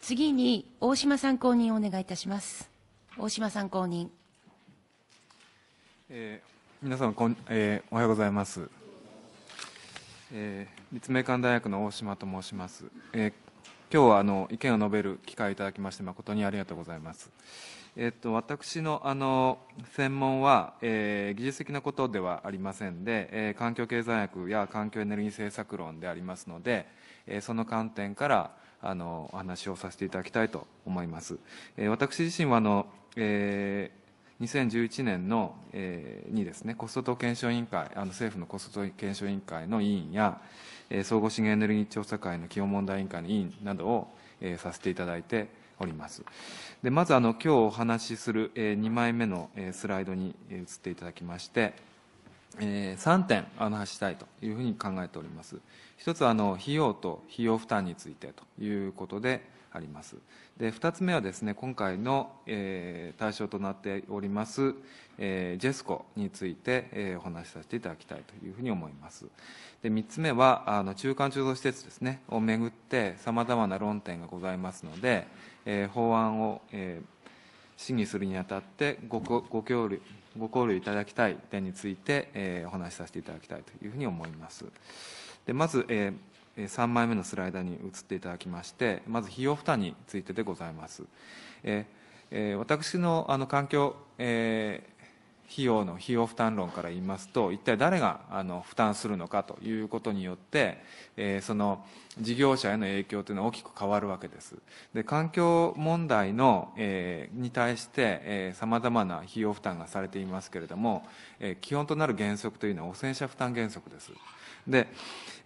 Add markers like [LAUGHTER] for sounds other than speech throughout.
次に大島参考人お願いいたします大島参考人、えー、皆様こん、えー、おはようございます、えー、立命館大学の大島と申します、えー、今日はあの意見を述べる機会をいただきまして誠にありがとうございます、えっと私のあの専門は、えー、技術的なことではありませんで、えー、環境経済学や環境エネルギー政策論でありますので、えー、その観点から、あのお話をさせていただきたいと思います。え私自身はあの、えー2011年の、えー、にですね、コストと検証委員会、あの政府のコストと検証委員会の委員や、えー、総合資源エネルギー調査会の基本問題委員会の委員などを、えー、させていただいております。でまずあの、今日お話しする、えー、2枚目の、えー、スライドに移っていただきまして、え3点あの話したいというふうに考えております。一つはあの費用と費用負担についてということであります。で2つ目はですね今回の、え対象となっております、えジェスコについて、えお話しさせていただきたいというふうに思います。で3つ目はあの中間貯蔵施設ですねをめぐってさまざまな論点がございますので、え法案を、審議するにあたってごご協力ご考慮いただきたい点について、えー、お話しさせていただきたいというふうに思います。でまず、えー、3枚目のスライダーに移っていただきまして、まず費用負担についてでございます。えー、私のあの環境、え費用の費用負担論から言いますと一体誰があの負担するのかということによって、えー、その事業者への影響というのは大きく変わるわけですで環境問題の、えー、に対してさまざまな費用負担がされていますけれども、えー、基本となる原則というのは汚染者負担原則ですで、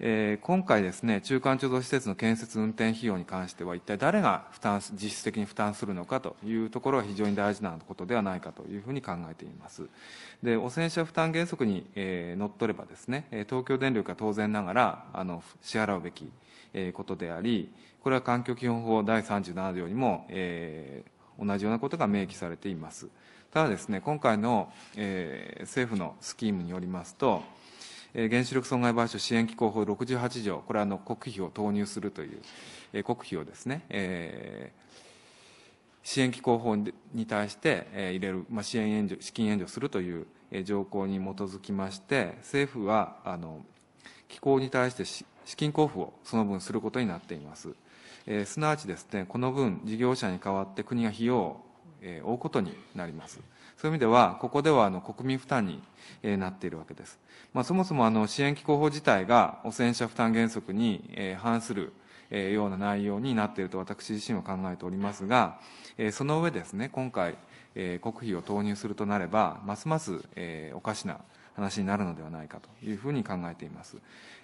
えー、今回ですね中間貯蔵施設の建設運転費用に関しては一体誰が負担実質的に負担するのかというところが非常に大事なことではないかというふうに考えていますで汚染者負担原則に、えー、のっとればですね東京電力は当然ながらあの支払うべき、えー、ことでありこれは環境基本法第37条にも、えー、同じようなことが明記されていますただですね今回の、えー、政府のスキームによりますと原子力損害賠償支援機構法68条、これはあの国費を投入するという、国費をですね、え支援機構法に対して入れる、まあ、支援援助、資金援助するという条項に基づきまして、政府はあの機構に対して資金交付をその分することになっています。えー、すなわちですね、この分、事業者に代わって国が費用を負うことになります。そういう意味では、ここではあの国民負担に、えなっているわけです。まあ、そもそもあの支援機構法自体が汚染者負担原則に、え反する、えような内容になっていると私自身は考えておりますが、えその上ですね、今回、え国費を投入するとなれば、ますます、えおかしな話になるのではないかというふうに考えています。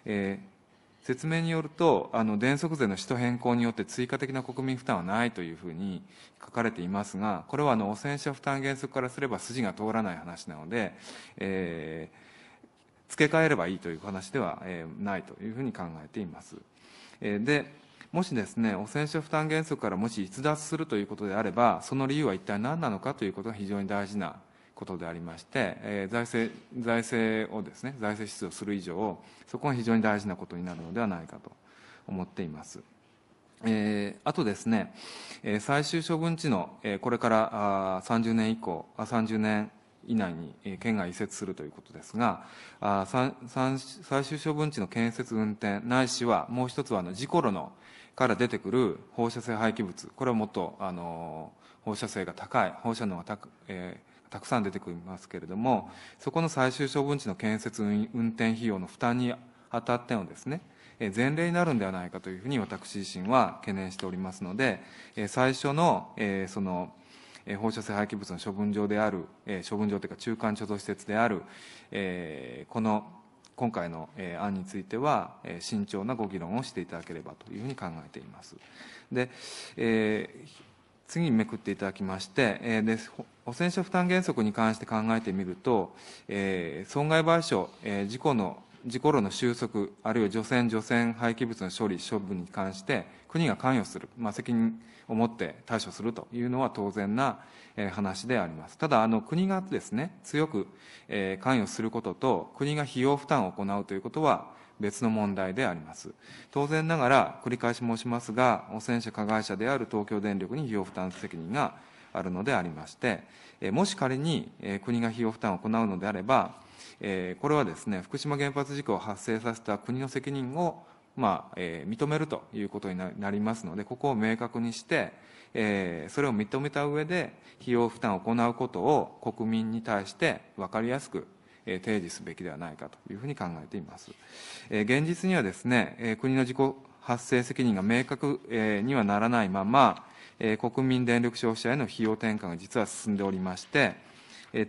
えー説明によるとあの電則税の使途変更によって追加的な国民負担はないというふうに書かれていますがこれはあの汚染者負担原則からすれば筋が通らない話なので、えー、付け替えればいいという話では、えー、ないというふうに考えています。えー、でもしですね汚染者負担原則からもし逸脱するということであればその理由は一体何なのかということが非常に大事なことでありまして、えー、財政財政をですね財政出動する以上そこが非常に大事なことになるのではないかと思っています。えー、あとですね、えー、最終処分地の、えー、これからあ30年以降あ30年以内に、え県が移設するということですがあ最終処分地の建設運転ないしはもう一つはあの事故炉のから出てくる放射性廃棄物これはもっと、あの放射性が高い放射能が高,、えたくさん出てくりますけれども、そこの最終処分地の建設運転費用の負担に当たってのですね、前例になるんではないかというふうに私自身は懸念しておりますので、最初の、その、放射性廃棄物の処分場である、処分場というか中間貯蔵施設である、この、今回の案については、慎重なご議論をしていただければというふうに考えています。で、えー次にめくっていただきまして、えー、で汚染者負担原則に関して考えてみると、えー、損害賠償、えー、事故の事故炉の収束、あるいは除染、除染廃棄物の処理、処分に関して、国が関与する、まあ、責任を持って対処するというのは当然な、え話であります。ただ、あの国がですね、強く、え関与することと、国が費用負担を行うということは、別の問題であります。当然ながら、繰り返し申しますが、汚染者加害者である東京電力に費用負担責任があるのでありまして、もし仮に国が費用負担を行うのであれば、これはですね、福島原発事故を発生させた国の責任をまあえー、認めるということになりますので、ここを明確にして、えー、それを認めた上で、費用負担を行うことを国民に対して分かりやすく提示すべきではないかというふうに考えています。現実にはですね、国の自己発生責任が明確にはならないまま、国民電力消費者への費用転換が実は進んでおりまして、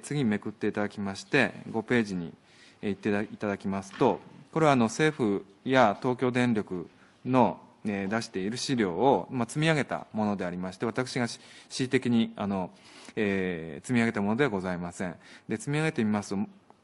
次めくっていただきまして、5ページに行っていただきますと、これはあの政府や東京電力の出している資料を、まあ、積み上げたものでありまして、私が恣意的にあの、えー、積み上げたものではございません。で積み上げてみますと、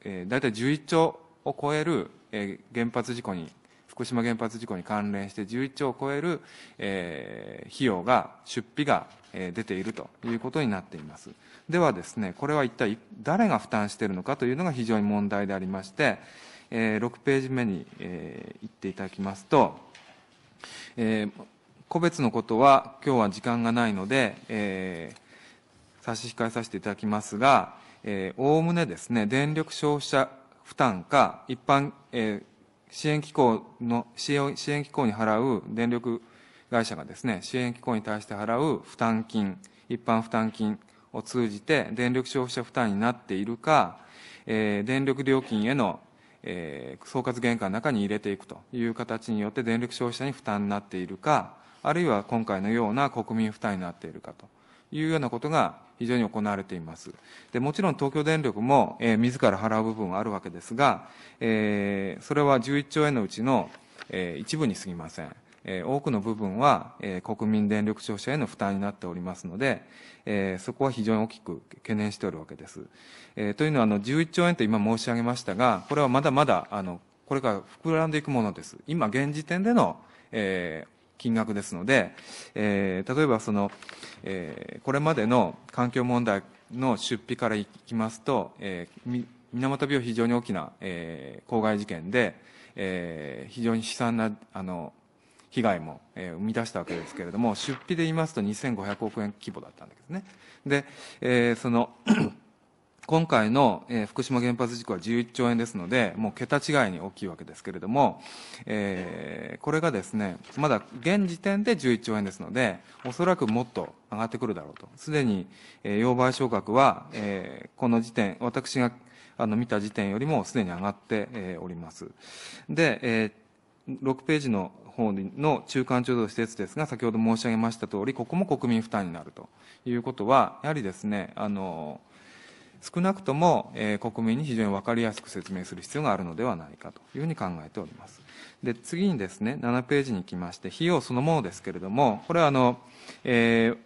えー、大体11兆を超える、えー、原発事故に、福島原発事故に関連して11兆を超える、えー、費用が、出費が、えー、出ているということになっています。ではですね、これは一体誰が負担しているのかというのが非常に問題でありまして、えー、6ページ目に、えー、行っていただきますと、えー、個別のことは今日は時間がないので、えー、差し控えさせていただきますが、おおむねですね、電力消費者負担か、一般、えー、支援機構の支援、支援機構に払う電力会社がですね、支援機構に対して払う負担金、一般負担金を通じて電力消費者負担になっているか、えー、電力料金への、えー、総括原価の中に入れていくという形によって電力消費者に負担になっているか、あるいは今回のような国民負担になっているかというようなことが非常に行われています。でもちろん東京電力も、えー、自ら払う部分はあるわけですが、えー、それは11兆円のうちの、えー、一部にすぎません。え多くの部分は、えー、国民電力消費者への負担になっておりますので、えー、そこは非常に大きく懸念しておるわけです。えー、というのはあの11兆円と今申し上げましたが、これはまだまだあのこれから膨らんでいくものです。今現時点での、えー、金額ですので、えー、例えばその、えー、これまでの環境問題の出費からいきますと、えー、水俣病非常に大きな、えー、公害事件で、えー、非常に悲惨なあの被害も、えー、生み出したわけですけれども出費で言いますと2500億円規模だったんですねで、えー、その今回の、福島原発事故は11兆円ですので、もう桁違いに大きいわけですけれども、えー、これがですね、まだ現時点で11兆円ですので、おそらくもっと上がってくるだろうと。すでに、えー、要賠償額は、えー、この時点、私があの見た時点よりもすでに上がって、えー、おります。で、えー、6ページの方の中間貯蔵施設ですが、先ほど申し上げました通り、ここも国民負担になるということは、やはりですね、あのー少なくとも、えー、国民に非常に分かりやすく説明する必要があるのではないかというふうに考えております。で、次にですね、7ページに来まして、費用そのものですけれども、これはあの、えー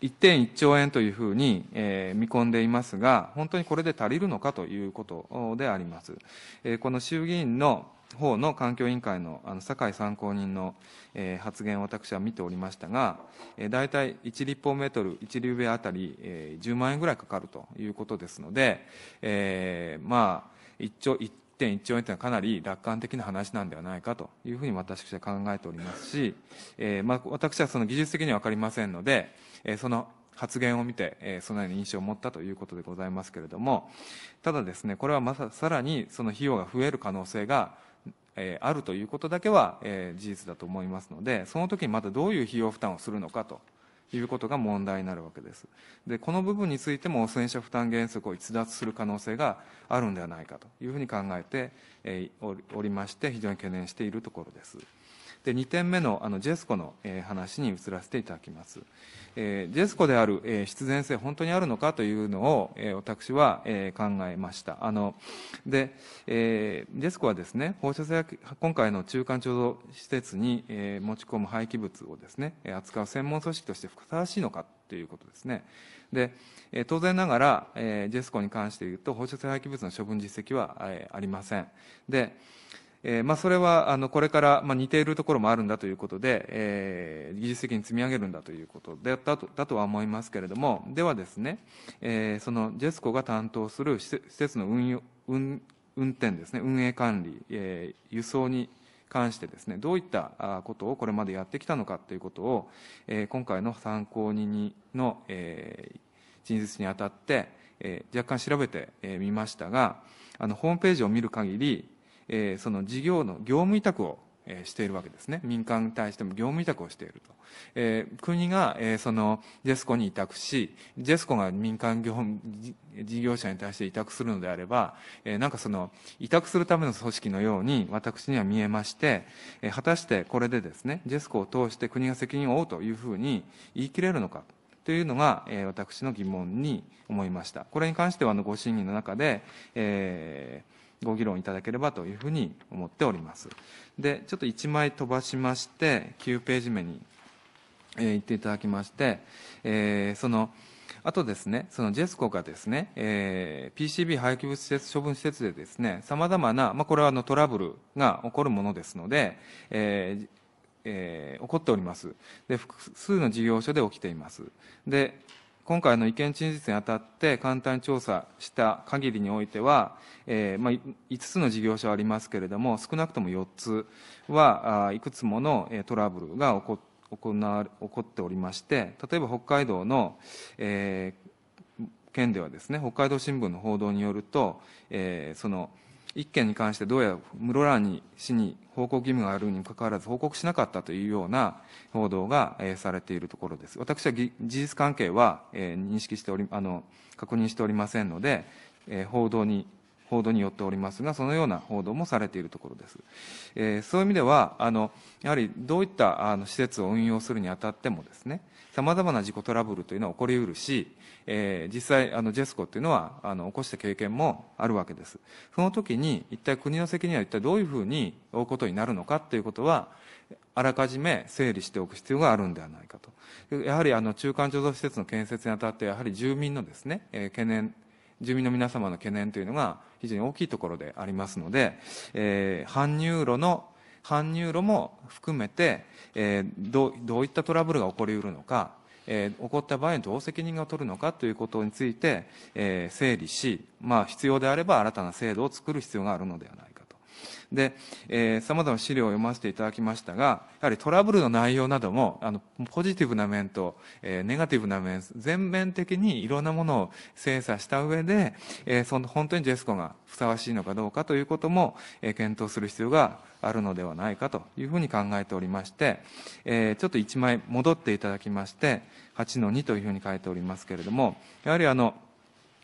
1.1兆円というふうに、えー、見込んでいますが、本当にこれで足りるのかということであります。えー、この衆議院の、方の環境委員会のあの酒井参考人の、えー、発言を私は見ておりましたが、えー、大体1立方メートル、1立米あたり、えー、10万円ぐらいかかるということですので、えー、まあ、1兆、1.1兆円というのはかなり楽観的な話なんではないかというふうに私は考えておりますし、えーまあ、私はその技術的には分かりませんので、えー、その発言を見て、えー、そのような印象を持ったということでございますけれども、ただですね、これはまささらにその費用が増える可能性がえー、あるということだけは、えー、事実だと思いますのでその時にまたどういう費用負担をするのかということが問題になるわけですでこの部分についても汚染者負担原則を逸脱する可能性があるんではないかというふうに考えて、えー、おりまして非常に懸念しているところです。で2点目のあのジェスコの、えー、話に移らせていただきます、えー、ジェスコである、えー、必然性本当にあるのかというのを、えー、私は、えー、考えましたあので、えー、ジェスコはですね放射性今回の中間貯蔵施設に、えー、持ち込む廃棄物をですね扱う専門組織としてふさわしいのかということですね。で、えー、当然ながら、えー、ジェスコに関して言うと、放射性廃棄物の処分実績は、えー、ありません。で、えーまあ、それはあのこれから、まあ、似ているところもあるんだということで、えー、技術的に積み上げるんだということでだとだとは思いますけれどもではですね、えー、そのジェスコが担当する施設の運用運運転ですね運営管理、えー、輸送に関してですねどういったことをこれまでやってきたのかということを、えー、今回の参考人の、えー、陳述にあたって、えー、若干調べてみましたがあのホームページを見る限りえー、その事業の業務委託をしているわけですね民間に対しても業務委託をしていると、えー、国が、えー、そのジェスコに委託しジェスコが民間業務事業者に対して委託するのであれば、えー、なんかその委託するための組織のように私には見えまして、えー、果たしてこれでですねジェスコを通して国が責任を負うというふうに言い切れるのかというのが、えー、私の疑問に思いましたこれに関してはあのご審議の中で、えーご議論いただければというふうに思っております。で、ちょっと1枚飛ばしまして、9ページ目に、えー、行っていただきまして、えー、その、あとですね、そのジェスコがですね、えー、PCB 廃棄物施設処分施設でですね、さまざまな、まあ、これはあのトラブルが起こるものですので、えーえー、起こっております。で、複数の事業所で起きています。で、今回の意見陳述にあたって簡単に調査した限りにおいては、えー、まあ、5つの事業者はありますけれども、少なくとも4つは、あいくつものトラブルが起こ行起こっておりまして、例えば北海道の、えー、県ではですね、北海道新聞の報道によると、えー、その、1件に関してどうやら室蘭市に報告義務があるにもかかわらず報告しなかったというような報道が、えされているところです。私は事実関係は、え認識しており、あの、確認しておりませんので、え報道に、報道によっておりますが、そのような報道もされているところです。えそういう意味では、あの、やはりどういったあの施設を運用するにあたってもですね、さまざまな事故トラブルというのは起こりうるし、えー、実際あのジェスコっていうのはあの起こした経験もあるわけですその時に一体国の責任は一体どういうふうに負うことになるのかということはあらかじめ整理しておく必要があるんではないかとやはりあの中間貯蔵施設の建設にあたってやはり住民のですね、えー、懸念住民の皆様の懸念というのが非常に大きいところでありますので、えー、搬入路の搬入路も含めて、えー、どどういったトラブルが起こりうるのか、えー、起こった場合にどう責任を取るのかということについて、えー、整理し、まあ、必要であれば新たな制度を作る必要があるのではないで、えー、様々資料を読ませていただきましたが、やはりトラブルの内容なども、あの、ポジティブな面と、えー、ネガティブな面、全面的にいろんなものを精査した上で、えー、その、本当にジェスコがふさわしいのかどうかということも、えー、検討する必要があるのではないかというふうに考えておりまして、えー、ちょっと1枚戻っていただきまして、8の2というふうに書いておりますけれども、やはりあの、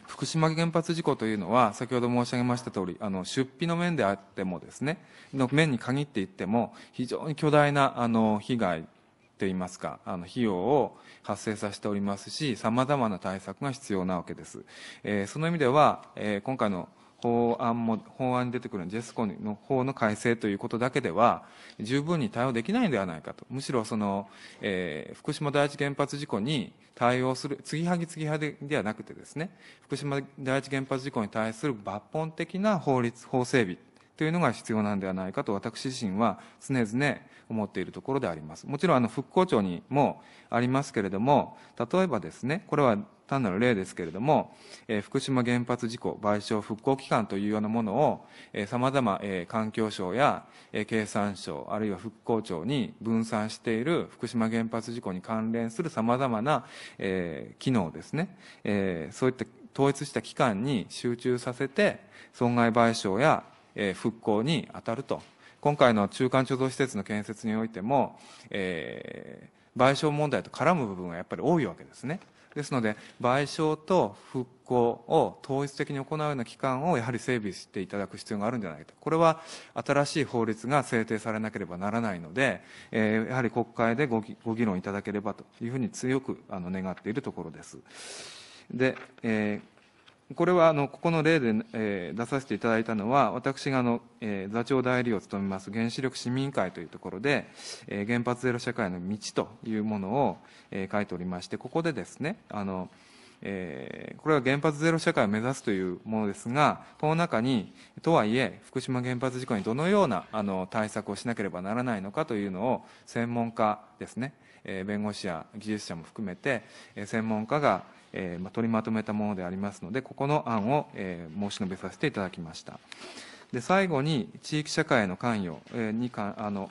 福島原発事故というのは、先ほど申し上げました通り、あの、出費の面であってもですね、の面に限って言っても、非常に巨大な、あの、被害といいますか、あの、費用を発生させておりますし、さまざまな対策が必要なわけです。えー、その意味では、えー、今回の法案も、法案に出てくるジェスコの法の改正ということだけでは、十分に対応できないんではないかと。むしろその、えー、福島第一原発事故に対応する、継ぎはぎ継ぎはぎではなくてですね、福島第一原発事故に対する抜本的な法律、法整備というのが必要なんではないかと私自身は常々思っているところであります。もちろんあの復興庁にもありますけれども、例えばですね、これは単なる例ですけれども、えー、福島原発事故賠償復興期間というようなものを、えー、様々、えー、環境省や、えー、経産省、あるいは復興庁に分散している福島原発事故に関連する様々な、えー、機能ですね、えー、そういった統一した機関に集中させて、損害賠償やえ復興に当たると。今回の中間貯蔵施設の建設においても、えー、賠償問題と絡む部分がやっぱり多いわけですね。ですので、賠償と復興を統一的に行うような期間をやはり整備していただく必要があるんじゃないかと。これは新しい法律が制定されなければならないので、えー、やはり国会でごご議論いただければというふうに強くあの願っているところです。で、えーこれはあのここの例で、えー、出させていただいたのは、私があの、えー、座長代理を務めます原子力市民会というところで、えー、原発ゼロ社会の道というものを、えー、書いておりまして、ここでですね、あのえー、これは原発ゼロ社会を目指すというものですが、この中に、とはいえ、福島原発事故にどのようなあの対策をしなければならないのかというのを、専門家ですね、えー、弁護士や技術者も含めて、えー、専門家が、えー、ま取りまとめたものでありますので、ここの案を、えー、申し述べさせていただきました。で最後に、地域社会への関与にかあの、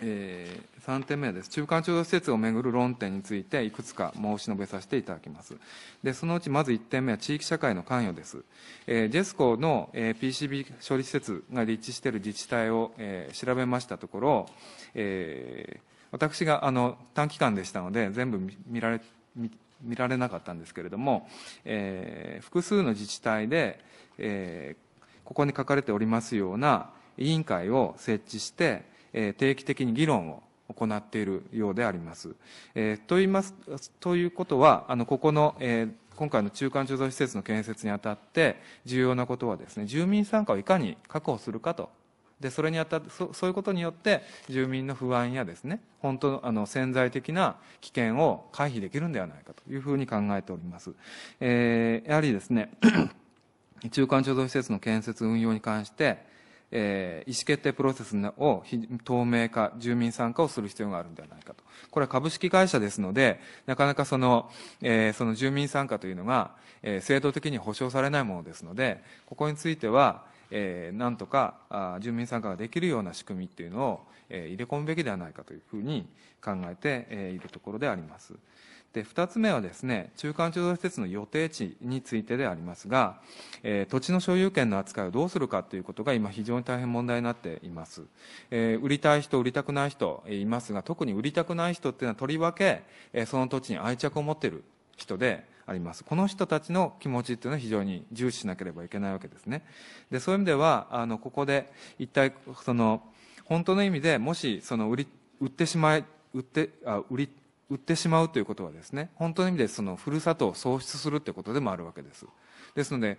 えー、3点目です。中間貯蔵施設をめぐる論点について、いくつか申し述べさせていただきます。で、そのうちまず1点目は地域社会の関与です。えー、ジェスコの、えー、PCB 処理施設が立地している自治体を、えー、調べましたところ、えー、私があの短期間でしたので、全部見られ見られなかったんですけれども、えー、複数の自治体で、えー、ここに書かれておりますような委員会を設置して、えー、定期的に議論を行っているようであります。えー、と言います、ということは、あの、ここの、えー今回の中間貯蔵施設の建設にあたって重要なことはですね、住民参加をいかに確保するかとでそれにあたそそういうことによって住民の不安やですね本当あの潜在的な危険を回避できるんではないかというふうに考えております、えー、やはりですね [CLEARS THROAT] 中間貯蔵施設の建設運用に関して、えー、意思決定プロセスを透明化、住民参加をする必要があるんではないかと。これは株式会社ですので、なかなかその、えー、その住民参加というのが、えー、制度的に保障されないものですので、ここについては、えー、なんとかあ住民参加ができるような仕組みっていうのを、えー、入れ込むべきではないかというふうに考えて、えー、いるところであります。で2つ目はですね中間貯蔵施設の予定地についてでありますが、えー、土地の所有権の扱いをどうするかということが今非常に大変問題になっています、えー、売りたい人売りたくない人、えー、いますが特に売りたくない人っていうのはとりわけ、えー、その土地に愛着を持っている人でありますこの人たちの気持ちというのは非常に重視しなければいけないわけですねでそういう意味ではあのここで一体その本当の意味でもしその売り売ってしまい売ってあ売り売ってしまうということはですね本当の意味でそのふるさとを喪失するということでもあるわけですですので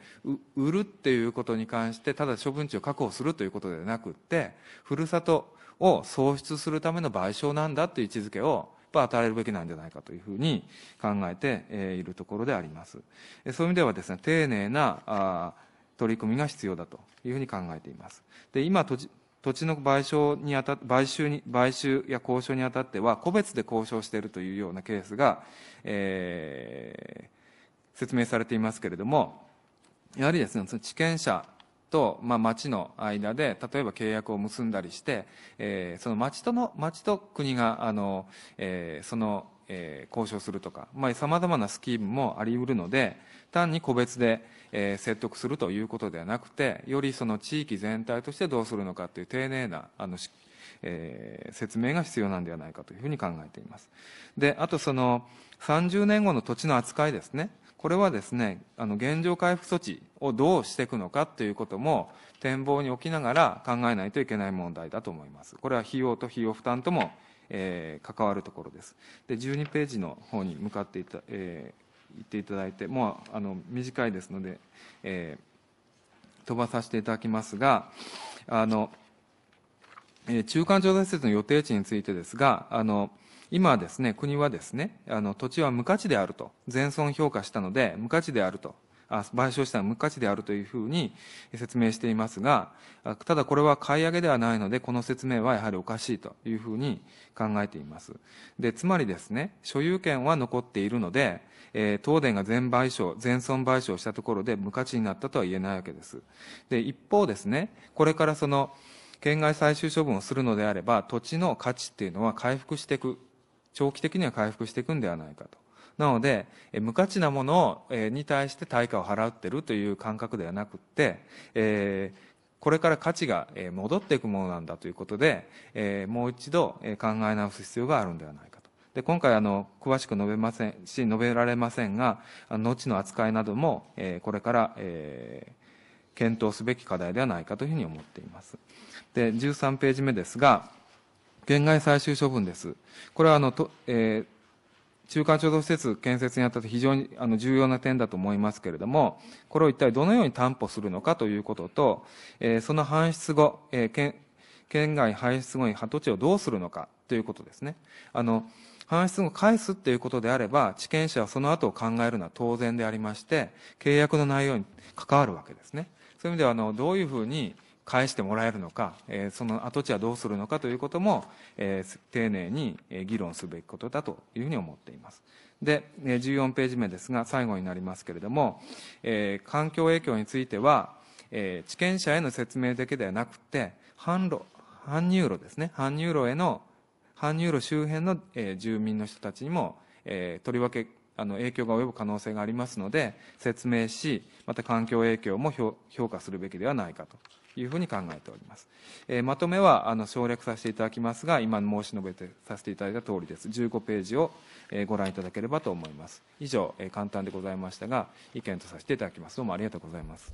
売るっていうことに関してただ処分地を確保するということではなくってふるさとを喪失するための賠償なんだという位置づけをぱ与えるべきなんじゃないかというふうに考えているところであります。そういう意味ではですね、丁寧な取り組みが必要だというふうに考えています。で今土地の賠償にあた買収に買収や交渉にあたっては、個別で交渉しているというようなケースが、えー、説明されていますけれども、やはりですね、その地権者と、まあ、町の間で、例えば契約を結んだりして、えー、その町との、町と国が、あの、えー、その、えー、交渉するとか、まあ、様々なスキームもありうるので、単に個別で、えー、説得するということではなくて、よりその地域全体としてどうするのかという丁寧な、あの、えー、説明が必要なんではないかというふうに考えています。で、あとその30年後の土地の扱いですね。これはですね、あの、現状回復措置をどうしていくのかということも、展望に置きながら考えないといけない問題だと思います。これは費用と費用負担とも、えー、関わるところです。で、12ページの方に向かっていた、えー、言っていただいて、もう、あの、短いですので、えー、飛ばさせていただきますが、あの、えー、中間調査施設の予定地についてですが、あの、今ですね、国はですね、あの土地は無価値であると、全損評価したので、無価値であると、あ賠償したら無価値であるというふうに説明していますが、ただこれは買い上げではないので、この説明はやはりおかしいというふうに考えています。で、つまりですね、所有権は残っているので、えー、東電が全賠償、全損賠償したところで無価値になったとは言えないわけです。で、一方ですね、これからその、県外最終処分をするのであれば、土地の価値っていうのは回復していく長期的には回復していくんではないかと。なので、無価値なものに対して対価を払ってるという感覚ではなくて、えー、これから価値が戻っていくものなんだということで、えー、もう一度考え直す必要があるんではないかと。で今回あの、詳しく述べませんし、述べられませんが、あの後の扱いなども、えー、これから、えー、検討すべき課題ではないかというふうに思っています。で、13ページ目ですが、県外最終処分です。これはあのと、えー、中間貯蔵施設建設にあたって非常にあの重要な点だと思いますけれども、これを一体どのように担保するのかということと、えその搬出後、え県外排出後に跡地をどうするのかということですね。あの搬出後返すっていうことであれば、地権者はその後を考えるのは当然でありまして、契約の内容に関わるわけですね。そういう意味では、あの、どういうふうに、返してもらえるのか、えその跡地はどうするのかということも、え丁寧に議論すべきことだというふうに思っています。で、14ページ目ですが、最後になりますけれども、え環境影響については、え地権者への説明だけではなくて、販路、搬入路ですね、搬入路への、搬入路周辺の、え住民の人たちにも、えとりわけあの影響が及ぶ可能性がありますので、説明し、また環境影響も評価するべきではないかというふうに考えております。えー、まとめはあの省略させていただきますが、今申し述べてさせていただいた通りです。15ページを、えー、ご覧いただければと思います。以上、えー、簡単でございましたが、意見とさせていただきます。どうもありがとうございます。